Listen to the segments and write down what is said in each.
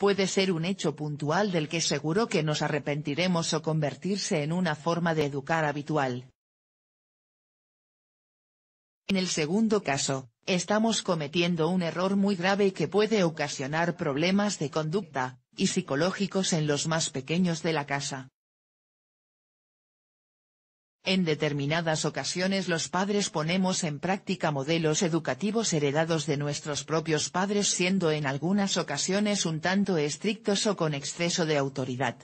puede ser un hecho puntual del que seguro que nos arrepentiremos o convertirse en una forma de educar habitual. En el segundo caso, estamos cometiendo un error muy grave que puede ocasionar problemas de conducta, y psicológicos en los más pequeños de la casa. En determinadas ocasiones los padres ponemos en práctica modelos educativos heredados de nuestros propios padres siendo en algunas ocasiones un tanto estrictos o con exceso de autoridad.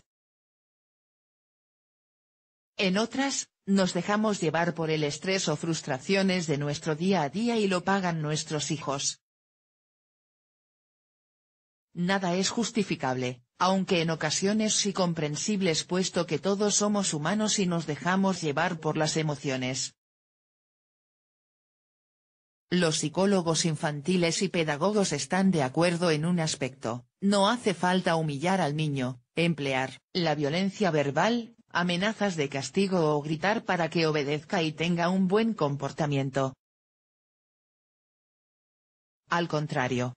En otras, nos dejamos llevar por el estrés o frustraciones de nuestro día a día y lo pagan nuestros hijos. Nada es justificable, aunque en ocasiones sí comprensibles puesto que todos somos humanos y nos dejamos llevar por las emociones. Los psicólogos infantiles y pedagogos están de acuerdo en un aspecto, no hace falta humillar al niño, emplear la violencia verbal, amenazas de castigo o gritar para que obedezca y tenga un buen comportamiento. Al contrario,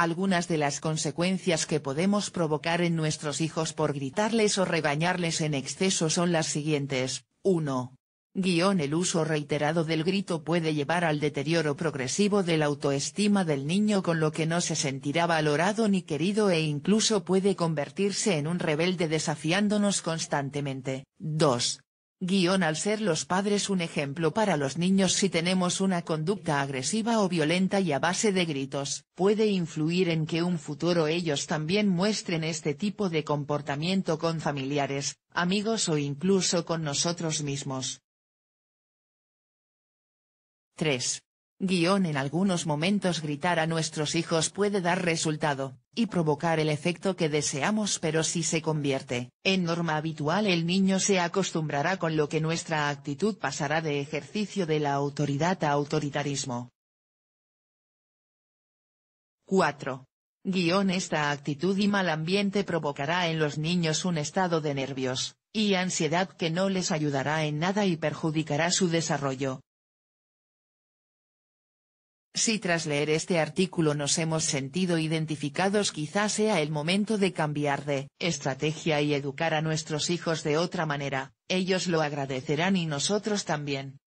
algunas de las consecuencias que podemos provocar en nuestros hijos por gritarles o regañarles en exceso son las siguientes. 1. Guión el uso reiterado del grito puede llevar al deterioro progresivo de la autoestima del niño con lo que no se sentirá valorado ni querido e incluso puede convertirse en un rebelde desafiándonos constantemente. 2. Guión al ser los padres un ejemplo para los niños si tenemos una conducta agresiva o violenta y a base de gritos, puede influir en que un futuro ellos también muestren este tipo de comportamiento con familiares, amigos o incluso con nosotros mismos. 3. Guión en algunos momentos gritar a nuestros hijos puede dar resultado, y provocar el efecto que deseamos pero si se convierte en norma habitual el niño se acostumbrará con lo que nuestra actitud pasará de ejercicio de la autoridad a autoritarismo. 4. Guión esta actitud y mal ambiente provocará en los niños un estado de nervios, y ansiedad que no les ayudará en nada y perjudicará su desarrollo, si tras leer este artículo nos hemos sentido identificados quizás sea el momento de cambiar de estrategia y educar a nuestros hijos de otra manera, ellos lo agradecerán y nosotros también.